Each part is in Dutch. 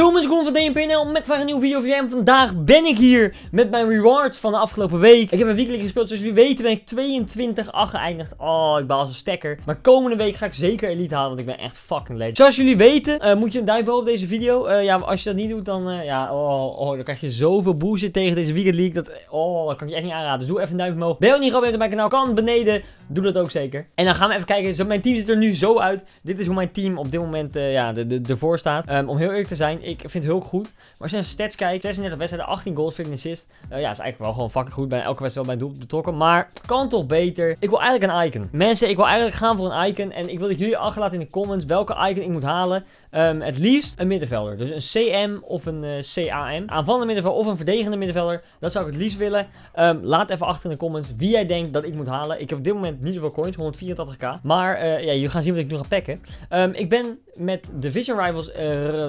Yo mensen, Koen van DNPNL met vandaag een nieuwe video voor jij. En vandaag ben ik hier met mijn rewards van de afgelopen week. Ik heb een weekly gespeeld, zoals jullie weten ben ik 22-8 geëindigd. Oh, ik baal als een stekker. Maar komende week ga ik zeker Elite halen, want ik ben echt fucking legend. Zoals jullie weten, eh, moet je een duimpje op deze video. Uh, ja, als je dat niet doet, dan, eh, ja, oh, oh, dan krijg je zoveel bullshit tegen deze Weekend League. Dat, oh, dat kan ik je echt niet aanraden. Dus doe even een duimpje omhoog. Ben je ook niet geabonneerd op mijn kanaal, kan beneden. Doe dat ook zeker. En dan gaan we even kijken. Zo mijn team ziet er nu zo uit. Dit is hoe mijn team op dit moment ja, ervoor staat. Ehm, om heel eerlijk te zijn, ik vind Hulk goed. Maar als je naar stats kijkt, 36 wedstrijden, 18 goals, 14 assist. Uh, eh, ja, is eigenlijk wel gewoon fucking goed. Bij elke wedstrijd wel bij doel betrokken. Maar kan toch beter. Ik wil eigenlijk een icon. Mensen, ik wil eigenlijk gaan voor een icon. En ik wil dat jullie achterlaten in de comments welke icon ik moet halen. Ehm, het liefst een middenvelder. Dus een CM of een eh, CAM. Aanvallende middenvelder of een verdedigende middenvelder. Dat zou ik het liefst willen. Ehm, laat even achter in de comments wie jij denkt dat ik moet halen. Ik heb op dit moment niet zoveel coins. 184k. Maar uh, ja, jullie gaan zien wat ik nu ga pakken. Ehm, ik ben met Division Rivals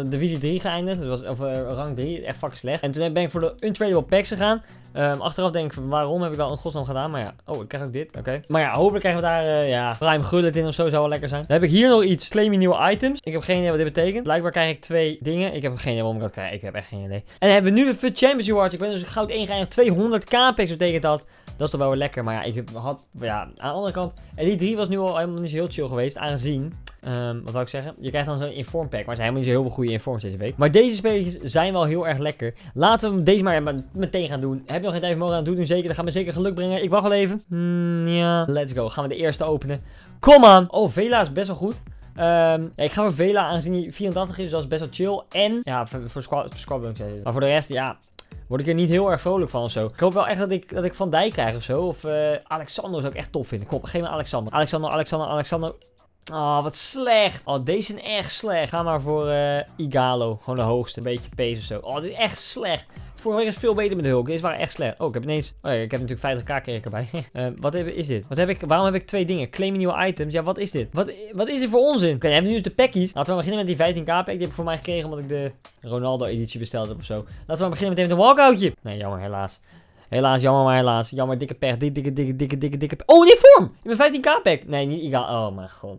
Divisie 3 gaan geëindigd. was, of uh, rang 3, echt fucking slecht. En toen ben ik voor de untradable packs gegaan. Ehm, achteraf denk ik, waarom heb ik dat in godsnaam gedaan? Maar ja, oh, ik krijg ook dit. Oké. Maar ja, hopelijk krijgen we daar, eh, ja, prime gullet in of zo. Zou wel lekker zijn. Dan heb ik hier nog iets. Claim nieuwe items. Ik heb geen idee wat dit betekent. Blijkbaar krijg ik twee dingen. Ik heb geen idee waarom ik dat krijg. Ik heb echt geen idee. En dan hebben we nu de Champions Awards. Ik ben dus goud 1 geëindigd. 200k packs betekent dat. Dat is toch wel weer lekker. Maar ja, ik had, ja, aan de andere kant, En die 3 was nu al helemaal niet heel chill geweest. Aangezien Ehm, wat wil ik zeggen? Je krijgt dan zo'n inform pack. Maar ze zijn helemaal niet zo heel veel goede informs deze week. Maar deze spelletjes zijn wel heel erg lekker. Laten we deze maar meteen gaan doen. Heb je nog geen tijd mogen aan doen? zeker. Dat gaat me zeker geluk brengen. Ik wacht wel even. Hmm, ja. Let's go. Gaan we de eerste openen. Kom aan. Oh, Vela is best wel goed. Ehm, ja, ik ga voor Vela aangezien hij 84 is. Dus dat is best wel chill. En ja, voor, voor Squad, Maar voor de rest, ja word ik er niet heel erg vrolijk van of zo. Ik hoop wel echt dat ik, dat ik Van Dijk krijg of zo. Of eh, Alexander zou ik echt tof. vinden. Kom, geef me Alexander. Alexander, Alexander, Alexander. Oh, wat slecht. Oh, deze zijn echt slecht. Ga maar voor eh, Igalo. Gewoon de hoogste. Een beetje pees of zo. Oh, dit is echt slecht. Vorige week was veel beter met de hulk. Deze waren echt slecht. Oh, ik heb ineens... Oh ja, ik heb natuurlijk 50k erbij. Eh, wat is dit? Wat heb ik... Waarom heb ik twee dingen? Claim nieuwe items. Ja, wat is dit? Wat, wat is dit voor onzin? Oké, okay, we nu de packies. Laten we beginnen met die 15k pack. Die heb ik voor mij gekregen omdat ik de Ronaldo editie besteld heb of zo. Laten we beginnen met even een walkoutje. Nee, jammer, helaas. Helaas, jammer maar helaas. Jammer, dikke pech. Dikke, dikke, dikke, dikke, dikke, dikke pech. Oh, niet vorm! In mijn 15k pack. Nee, niet... Oh, mijn god.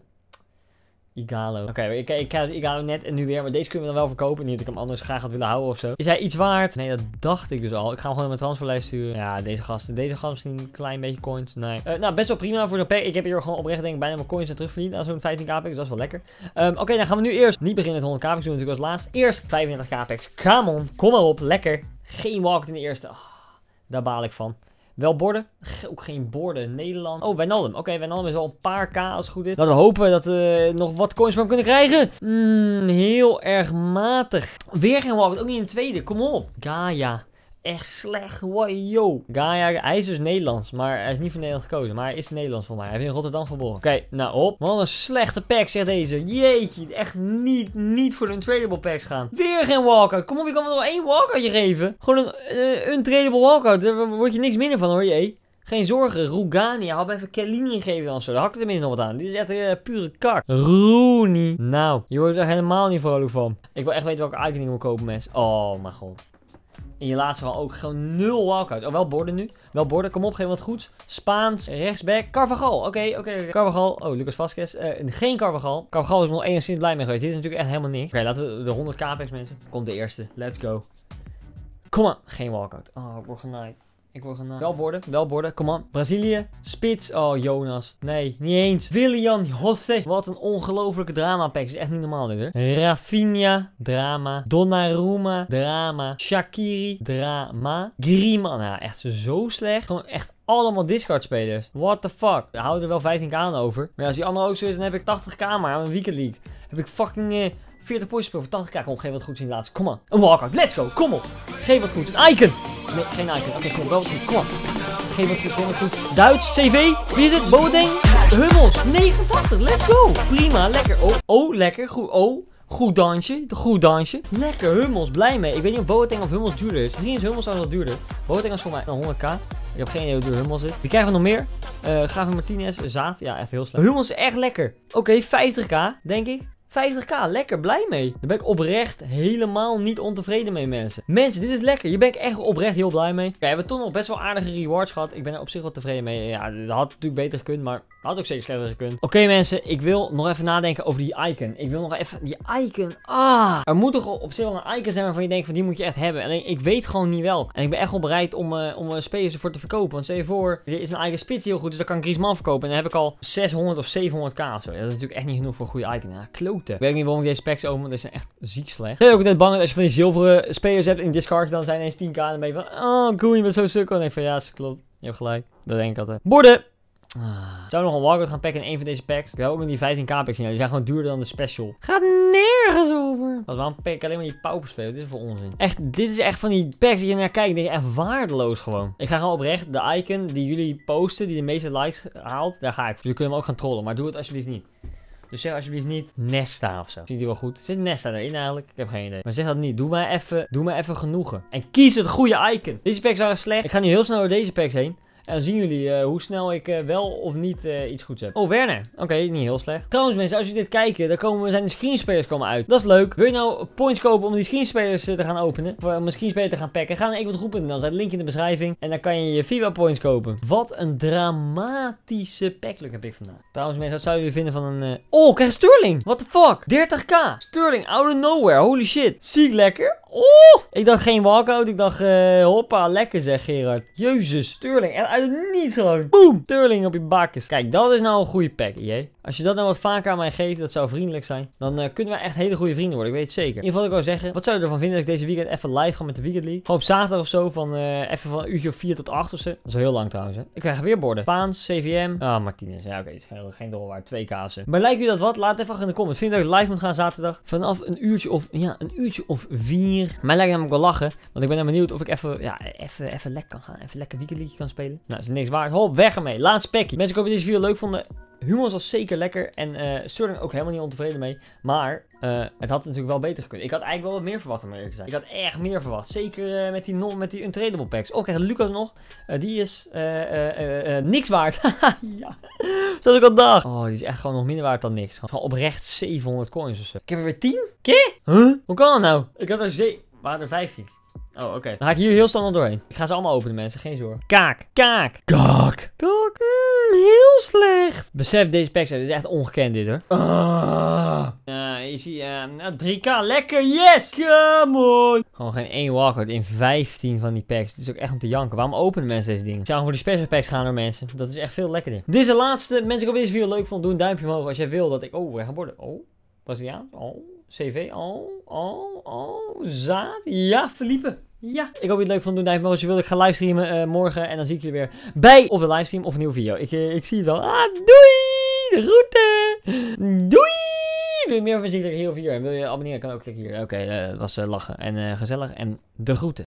Igalo. Oké, ik, ik had Igalo net en nu weer. Maar deze kunnen we dan wel verkopen. Niet dat ik hem anders graag had willen houden of zo. Is hij iets waard? Nee, dat dacht ik dus al. Ik ga hem gewoon in mijn transferlijst sturen. Ja, deze gasten. Deze gast zien een klein beetje coins. Nee. Eh, nou, best wel prima voor zo'n pack. Ik heb hier gewoon oprecht denk ik bijna mijn coins aan terugverdiend aan zo'n 15k dat is wel lekker. Ehm, oké, dan gaan we nu eerst niet beginnen met 100k packs. Doen natuurlijk als laatst. Eerst 35k packs. kom maar op. Lekker. Geen walk in de eerste. Ah, daar baal ik van. Wel borden? Ook geen borden. Nederland. Oh, Wijnaldum. Oké, okay, Wijnaldum is wel een paar K als het goed is. Laten we hopen dat we eh, nog wat coins van kunnen krijgen. Mm, heel erg matig. Weer geen wallet. Ook niet in de tweede. Kom op. Gaia echt slecht. Wow, Gaia, hij is dus Nederlands, maar hij is niet voor Nederland gekozen. Maar hij is Nederlands voor mij. Hij is in Rotterdam geboren. Oké, nou op. Wat een slechte pack, zegt deze. Jeetje, echt niet, niet voor de untradable packs gaan. Weer geen walkout. Kom op, ik kan me nog één walkoutje geven. Gewoon een uh, eh, untradable walkout. Daar word je niks minder van hoor, jee. Geen zorgen, Roegania Had me even Kellini gegeven dan zo. Daar had ik er minstens nog wat aan. Dit is echt eh, pure kak. Rooney. Nou, je wordt er helemaal niet vrolijk van. Ik wil echt weten welke icon ik moet kopen, mensen. Oh, mijn god. In je laatste van ook gewoon nul walkout. Oh, wel borden nu. Wel borden. Kom op, geen wat goeds. Spaans, rechtsback. Carvajal. Oké, oké. Okay, Carvajal. Oh, Lucas Vasquez. Eh, geen Carvajal. Carvajal is nog enigszins blij mee geweest. Dit is natuurlijk echt helemaal niks. Oké, laten we de 100 capex mensen. Komt de eerste. Let's go. Kom op, Geen walkout. Oh, we're genaaid. Ik wil gaan Wel borden, wel borden. Kom aan. Brazilië. Spits. Oh, Jonas. Nee, niet eens. Willian Jose. Wat een ongelofelijke drama pack. Is echt niet normaal dit, hè? Rafinha. Drama. Donnarumma. Drama. Shakiri. Drama. Griezmann. Nou, echt zo slecht. Gewoon echt allemaal discard spelers. What the fuck. We houden er wel 15k aan over. Maar als die andere ook zo is, dan heb ik 80k maar aan een weekend league. Heb ik fucking... 40 eh, points voor 80k. Kom, geef wat goed in de laatste. Kom maar. Een walkout. Let's go. Kom op. Geef wat goed, Een icon. Nee, geen icon. Oké, okay, kom, Boateng. Kom Geef het goed, geef goed. Duits, CV. Wie is het? Boateng. Hummels. 89. Let's go. Prima, lekker. Oh, oh lekker. Goed, oh. Goed dansje, goed dansje. Lekker, Hummels, blij mee. Ik weet niet of Boateng of Hummels duurder is. Misschien is Hummels al wat duurder. Boateng is voor mij 100k. Ik heb geen idee hoe duur Hummels is. Wie krijgen we nog meer? Uh, eh, Gavi Martinez, Zaad. Ja, echt heel slecht. Hummels is echt lekker. Oké, 50k, denk ik. 50k, lekker, blij mee. Daar ben ik oprecht helemaal niet ontevreden mee, mensen. Mensen, dit is lekker. Je ben ik echt oprecht heel blij mee. Ja, we hebben toch nog best wel aardige rewards gehad. Ik ben er op zich wel tevreden mee. Ja, dat had natuurlijk beter gekund, maar had ook zeker slechter gekund. Oké mensen, ik wil nog even nadenken over die icon. Ik wil nog even... Die icon, ah! Er moet toch op zich wel een icon zijn waarvan je denkt van die moet je echt hebben. Alleen ik weet gewoon niet wel. En ik ben echt wel bereid om, uh, om eh, spelers ervoor te verkopen. Want stel je voor, er is een eigen spits heel goed, dus dan kan ik Griezmann verkopen. En dan heb ik al 600 of 700k of zo. Ja, dat is natuurlijk echt niet genoeg voor een goede icon. Ja, kloten. Ik weet niet waarom ik deze packs open, want deze zijn echt ziek slecht. Ben ook net bang dat als je van die zilveren spelers hebt in discard, dan zijn er eens 10k. En dan ben je van, oh, cool, je bent zo sukkel. En dan denk ik van, ja, dat klopt. Je hebt gelijk. Dat denk ik altijd. Borden! Ah. Zou nog een Walkout gaan packen in een van deze packs? Ik wil ook nog die 15k packs in. Die zijn gewoon duurder dan de special. Gaat nergens over. Wat waarom pack ik alleen maar die pauper spelen? Dit is voor onzin. Echt, dit is echt van die packs die je naar kijkt. Denk je echt waardeloos gewoon. Ik ga gewoon oprecht. De icon die jullie posten, die de meeste likes haalt, daar ga ik. Jullie dus kunnen hem ook gaan trollen, maar doe het alsjeblieft niet. Dus zeg alsjeblieft niet Nesta of zo. Ziet die wel goed? Zit Nesta erin eigenlijk? Ik heb geen idee. Maar zeg dat niet. Doe maar even, doe maar even genoegen. En kies het goede icon. Deze packs waren slecht. Ik ga nu heel snel door deze packs heen. En dan zien jullie eh, hoe snel ik eh, wel of niet eh, iets goeds heb. Oh, Werner. Oké, niet heel slecht. Trouwens mensen, als jullie dit kijken, dan komen, zijn de screenspelers komen uit. Dat is leuk. Wil je nou points kopen om die screenspelers te gaan openen? Of om een screenspeler te gaan packen? Ga naar Dan Zet link in de beschrijving. En dan kan je je FIFA points kopen. Wat een dramatische packluck heb ik vandaag. Trouwens mensen, wat zouden jullie vinden van een... Oh, krijg Sterling. What the fuck? 30k. Sterling out of nowhere. Holy shit. Zie ik lekker? Oeh! Ik dacht geen walkout. Ik dacht, eh, hoppa, lekker zeg Gerard. Jezus, Turling En uit het niets gewoon. Boom! Turling op je bakjes. Kijk, dat is nou een goede pack, jee. Als je dat nou wat vaker aan mij geeft, dat zou vriendelijk zijn. Dan eh, kunnen wij echt hele goede vrienden worden, ik weet het zeker. In ieder geval, ik wil zeggen, wat zou je ervan vinden als ik deze weekend even live ga met de Weekend League? Gewoon op zaterdag of zo, van eh, even van een uurtje of 4 tot 8 of zo. Dat is wel heel lang trouwens, hè. Ik krijg weer borden. Paans, CVM. Ah, Martinez. Ja, oké, okay, is geen, geen Twee kazen. Maar lijkt u dat wat? Laat even in de comments. Vind je dat ik live moet gaan zaterdag? Vanaf een uurtje of, ja, een uurtje of vier. Mij lijkt namelijk wel lachen, want ik ben benieuwd of ik even, ja, even, even lekker kan gaan. Even lekker Weekend League kan spelen. Nou, is niks waard. Hop, weg ermee. Laatst pekje. Mensen, ik hoop dat deze video leuk vonden humor was zeker lekker en uh, Sterling ook helemaal niet ontevreden mee. Maar eh, het had natuurlijk wel beter gekund. Ik had eigenlijk wel wat meer verwacht, om eerlijk te Ik had echt meer verwacht. Zeker eh, met, die non, met die untradable packs. Oh, kijk, Lucas nog. die is niks waard. ja, zoals ik al dacht. Oh, die is echt gewoon nog minder waard dan niks. Gewoon oprecht 700 coins of zo. Ik heb er weer 10? Ké? Huh? Hoe kan dat nou? Ik had er 7... Waren er 15. Oh, oké. Dan ga ik hier heel snel doorheen. Ik ga ze allemaal openen, mensen. Geen zorg. Kaak. Kaak. Kaak. Kaak heel slecht. Besef deze packs set. is echt ongekend dit hoor. Ah. Eh, je ziet uh, eh, 3k. Nou, lekker. Yes. Come on. Gewoon geen één Walker in 15 van die packs. Het is ook echt om te janken. Waarom openen mensen deze dingen? Ze zou voor die special packs gaan door mensen. Dat is echt veel lekkerder. Dit is de laatste. Mensen, ik hoop deze video leuk vond. Doe een duimpje omhoog als jij wil dat ik... Oh, we gaan borden. Oh. Was die aan? Oh. CV. Oh. Oh. Oh. Zaad. Ja, verliepen. Ja. Ik hoop je het leuk vond doen, Dave. als je wil, ik ga livestreamen uh, morgen. En dan zie ik jullie weer bij of een livestream of een nieuwe video. Ik, eh, ik zie het wel. Ah, doei! De route! Doei! Wil je meer van zie ik hier of hier? En wil je abonneren, kan ook klikken hier. Oké, dat eh, was lachen en gezellig. En de groeten.